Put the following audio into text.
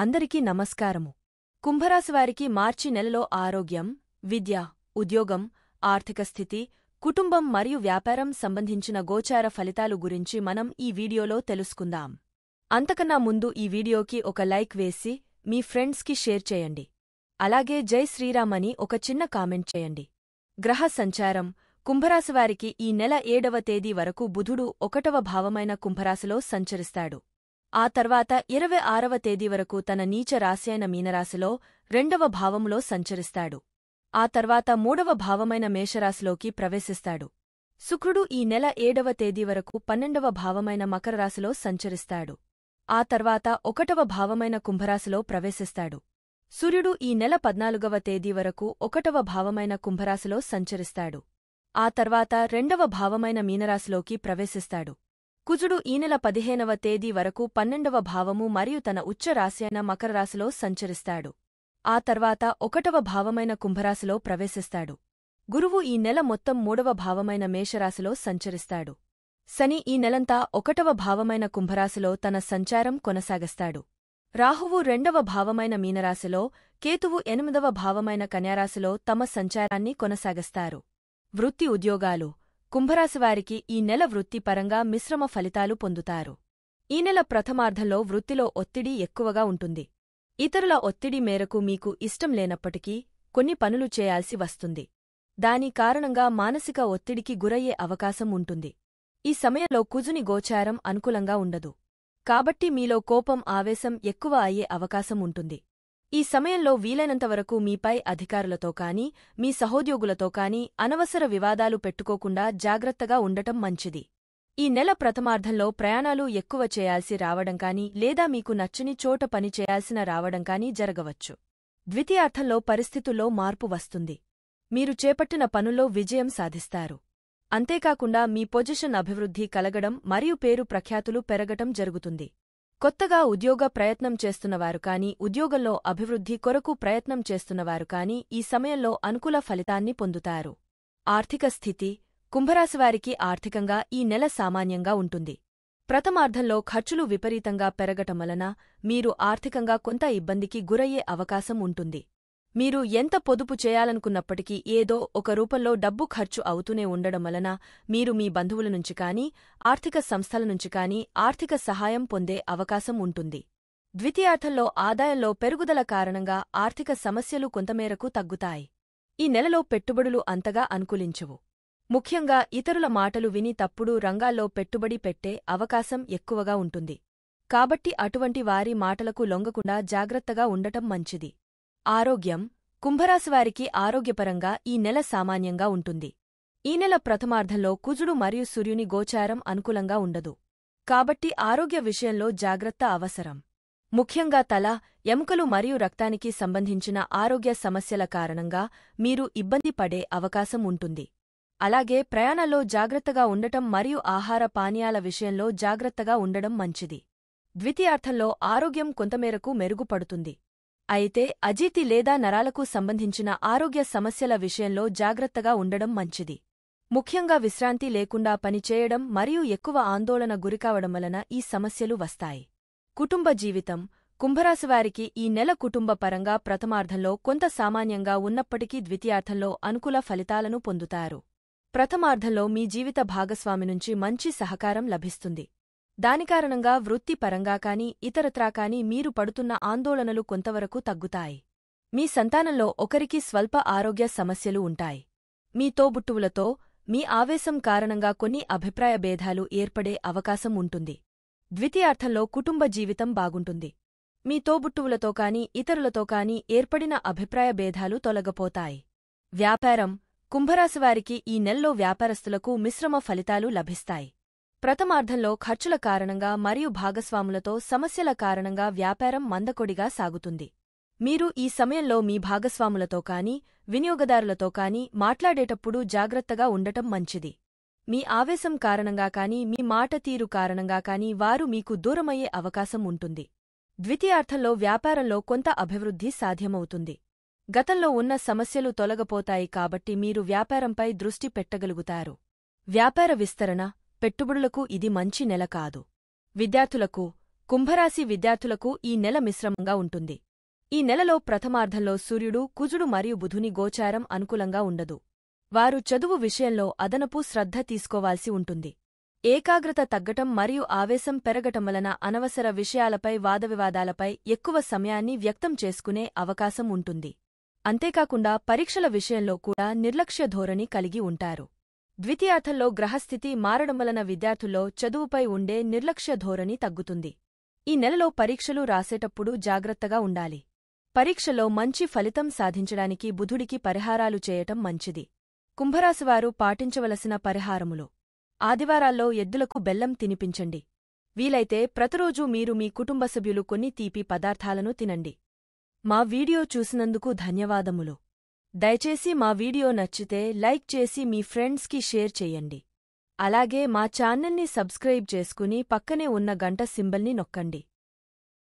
అందరికీ నమస్కారము కుంభరాశివారికి మార్చి నెలలో ఆరోగ్యం విద్య ఉద్యోగం ఆర్థిక స్థితి కుటుంబం మరియు వ్యాపారం సంబంధించిన గోచార ఫలితాలు గురించి మనం ఈ వీడియోలో తెలుసుకుందాం అంతకన్నా ముందు ఈ వీడియోకి ఒక లైక్ వేసి మీ ఫ్రెండ్స్కి షేర్ చేయండి అలాగే జై శ్రీరామని ఒక చిన్న కామెంట్ చేయండి గ్రహ సంచారం కుంభరాశివారికి ఈ నెల ఏడవ తేదీ వరకు బుధుడు ఒకటవ భావమైన కుంభరాశిలో సంచరిస్తాడు ఆ తర్వాత ఇరవై ఆరవ తేదీ వరకు తన నీచ రాశైన మీనరాశిలో రెండవ భావములో సంచరిస్తాడు ఆ తర్వాత మూడవ భావమైన మేషరాశిలోకి ప్రవేశిస్తాడు శుక్రుడు ఈ నెల ఏడవ తేదీ వరకు పన్నెండవ భావమైన మకర రాశిలో సంచరిస్తాడు ఆ తర్వాత ఒకటవ భావమైన కుంభరాశిలో ప్రవేశిస్తాడు సూర్యుడు ఈ నెల పద్నాలుగవ తేదీ వరకు ఒకటవ భావమైన కుంభరాశిలో సంచరిస్తాడు ఆ తర్వాత రెండవ భావమైన మీనరాశిలోకి ప్రవేశిస్తాడు కుజుడు ఈ నెల పదిహేనవ తేదీ వరకు పన్నెండవ భావము మరియు తన ఉచ్చ రాశి అయిన మకరరాశిలో సంచరిస్తాడు ఆ తర్వాత ఒకటవ భావమైన కుంభరాశిలో ప్రవేశిస్తాడు గురువు ఈ నెల మొత్తం మూడవ భావమైన మేషరాశిలో సంచరిస్తాడు శని ఈ నెలంతా ఒకటవ భావమైన కుంభరాశిలో తన సంచారం కొనసాగస్తాడు రాహువు రెండవ భావమైన మీనరాశిలో కేతువు ఎనిమిదవ భావమైన కన్యారాశిలో తమ సంచారాన్ని కొనసాగస్తారు వృత్తి ఉద్యోగాలు కుంభరాశివారికి ఈ నెల వృత్తిపరంగా మిశ్రమ ఫలితాలు పొందుతారు ఈ నెల ప్రథమార్ధంలో వృత్తిలో ఒత్తిడి ఎక్కువగా ఉంటుంది ఇతరుల ఒత్తిడి మేరకు మీకు ఇష్టం లేనప్పటికీ కొన్ని పనులు చేయాల్సి వస్తుంది దాని కారణంగా మానసిక ఒత్తిడికి గురయ్యే అవకాశం ఉంటుంది ఈ సమయంలో కుజుని గోచారం అనుకూలంగా ఉండదు కాబట్టి మీలో కోపం ఆవేశం ఎక్కువ అయ్యే అవకాశం ఉంటుంది ఈ సమయంలో వీలైనంత వరకు మీపై అధికారులతో కానీ మీ సహోద్యోగులతో కానీ అనవసర వివాదాలు పెట్టుకోకుండా జాగ్రత్తగా ఉండటం మంచిది ఈ నెల ప్రథమార్ధంలో ప్రయాణాలు ఎక్కువ చేయాల్సి రావడం కానీ లేదా మీకు నచ్చని చోట పని చేయాల్సిన రావడం కానీ జరగవచ్చు ద్వితీయార్థంలో పరిస్థితుల్లో మార్పు వస్తుంది మీరు చేపట్టిన పనుల్లో విజయం సాధిస్తారు అంతేకాకుండా మీ పొజిషన్ అభివృద్ధి కలగడం మరియు పేరు ప్రఖ్యాతులు పెరగటం జరుగుతుంది కొత్తగా ఉద్యోగ ప్రయత్నం చేస్తున్నవారు కాని ఉద్యోగంలో అభివృద్ధి కొరకు ప్రయత్నం చేస్తున్నవారు కాని ఈ సమయంలో అనుకూల ఫలితాన్ని పొందుతారు ఆర్థిక స్థితి కుంభరాశివారికి ఆర్థికంగా ఈ నెల సామాన్యంగా ఉంటుంది ప్రథమార్థంలో ఖర్చులు విపరీతంగా పెరగటం వలన మీరు ఆర్థికంగా కొంత ఇబ్బందికి గురయ్యే అవకాశం ఉంటుంది మీరు ఎంత పొదుపు చేయాలనుకున్నప్పటికీ ఏదో ఒక రూపంలో డబ్బు ఖర్చు అవుతూనే ఉండడం వలన మీరు మీ బంధువుల నుంచి కానీ ఆర్థిక సంస్థల నుంచి కానీ ఆర్థిక సహాయం పొందే అవకాశం ఉంటుంది ద్వితీయార్థంలో ఆదాయంలో పెరుగుదల కారణంగా ఆర్థిక సమస్యలు కొంతమేరకు తగ్గుతాయి ఈ నెలలో పెట్టుబడులు అంతగా అనుకూలించవు ముఖ్యంగా ఇతరుల మాటలు విని తప్పుడు రంగాల్లో పెట్టుబడి పెట్టే అవకాశం ఎక్కువగా ఉంటుంది కాబట్టి అటువంటి వారి మాటలకు లొంగకుండా జాగ్రత్తగా ఉండటం మంచిది ఆరోగ్యం కుంభరాశివారికి ఆరోగ్యపరంగా ఈ నెల సామాన్యంగా ఉంటుంది ఈ నెల ప్రథమార్థంలో కుజుడు మరియు సూర్యుని గోచారం అనుకూలంగా ఉండదు కాబట్టి ఆరోగ్య విషయంలో జాగ్రత్త అవసరం ముఖ్యంగా తల ఎముకలు మరియు రక్తానికి సంబంధించిన ఆరోగ్య సమస్యల కారణంగా మీరు ఇబ్బంది పడే అవకాశం ఉంటుంది అలాగే ప్రయాణంలో జాగ్రత్తగా ఉండటం మరియు ఆహార పానీయాల విషయంలో జాగ్రత్తగా ఉండడం మంచిది ద్వితీయార్థంలో ఆరోగ్యం కొంతమేరకు మెరుగుపడుతుంది అయితే అజీతి లేదా నరాలకు సంబంధించిన ఆరోగ్య సమస్యల విషయంలో జాగ్రత్తగా ఉండడం మంచిది ముఖ్యంగా విశ్రాంతి లేకుండా పనిచేయడం మరియు ఎక్కువ ఆందోళన గురికావడం వలన ఈ సమస్యలు వస్తాయి కుటుంబ జీవితం కుంభరాశివారికి ఈ నెల కుటుంబ పరంగా ప్రథమార్థంలో కొంత సామాన్యంగా ఉన్నప్పటికీ ద్వితీయార్థంలో అనుకూల ఫలితాలను పొందుతారు ప్రథమార్థంలో మీ జీవిత భాగస్వామి నుంచి మంచి సహకారం లభిస్తుంది దానికారణంగా వృత్తిపరంగా కాని ఇతరత్రా కాని మీరు పడుతున్న ఆందోళనలు కొంతవరకు తగ్గుతాయి మీ సంతానంలో ఒకరికి స్వల్ప ఆరోగ్య సమస్యలు ఉంటాయి మీ తోబుట్టువులతో మీ ఆవేశం కారణంగా కొన్ని అభిప్రాయ భేదాలు ఏర్పడే అవకాశం ఉంటుంది ద్వితీయార్థంలో కుటుంబ జీవితం బాగుంటుంది మీ తోబుట్టువులతో కాని ఇతరులతో కాని ఏర్పడిన అభిప్రాయ భేదాలు తొలగపోతాయి వ్యాపారం కుంభరాశివారికి ఈ నెల్లో వ్యాపారస్తులకు మిశ్రమ ఫలితాలు లభిస్తాయి ప్రథమార్థంలో ఖర్చుల కారణంగా మరియు భాగస్వాములతో సమస్యల కారణంగా వ్యాపారం మందకొడిగా సాగుతుంది మీరు ఈ సమయంలో మీ భాగస్వాములతో కానీ వినియోగదారులతో కానీ మాట్లాడేటప్పుడు జాగ్రత్తగా ఉండటం మంచిది మీ ఆవేశం కారణంగా కానీ మీ మాట తీరు కారణంగా కానీ వారు మీకు దూరమయ్యే అవకాశం ఉంటుంది ద్వితీయార్థంలో వ్యాపారంలో కొంత అభివృద్ధి సాధ్యమవుతుంది గతంలో ఉన్న సమస్యలు తొలగపోతాయి కాబట్టి మీరు వ్యాపారంపై దృష్టి పెట్టగలుగుతారు వ్యాపార విస్తరణ పెట్టుబడులకు ఇది మంచి నెల కాదు విద్యార్థులకు కుంభరాశి విద్యార్థులకు ఈ నెల మిశ్రమంగా ఉంటుంది ఈ నెలలో ప్రథమార్ధంలో సూర్యుడు కుజుడు మరియు బుధుని గోచారం అనుకూలంగా ఉండదు వారు చదువు విషయంలో అదనపు శ్రద్ధ తీసుకోవాల్సి ఉంటుంది ఏకాగ్రత తగ్గటం మరియు ఆవేశం పెరగటం వలన అనవసర విషయాలపై వాదవివాదాలపై ఎక్కువ సమయాన్ని వ్యక్తం చేసుకునే అవకాశం ఉంటుంది అంతేకాకుండా పరీక్షల విషయంలో కూడా నిర్లక్ష్య ధోరణి కలిగి ఉంటారు ద్వితీయార్థంలో గ్రహస్థితి మారడం వలన విద్యార్థుల్లో చదువుపై ఉండే నిర్లక్ష్య ధోరణి తగ్గుతుంది ఈ నెలలో పరీక్షలు రాసేటప్పుడు జాగ్రత్తగా ఉండాలి పరీక్షలో మంచి ఫలితం సాధించడానికి బుధుడికి పరిహారాలు చేయటం మంచిది కుంభరాశివారు పాటించవలసిన పరిహారములు ఆదివారాల్లో ఎద్దులకు బెల్లం తినిపించండి వీలైతే ప్రతిరోజూ మీరు మీ కుటుంబ సభ్యులు కొన్ని తీపి పదార్థాలను తినండి మా వీడియో చూసినందుకు ధన్యవాదములు దయచేసి మా వీడియో నచ్చితే లైక్ చేసి మీ ఫ్రెండ్స్కి షేర్ చేయండి అలాగే మా ఛానల్ని సబ్స్క్రైబ్ చేసుకుని పక్కనే ఉన్న గంట సింబల్ని నొక్కండి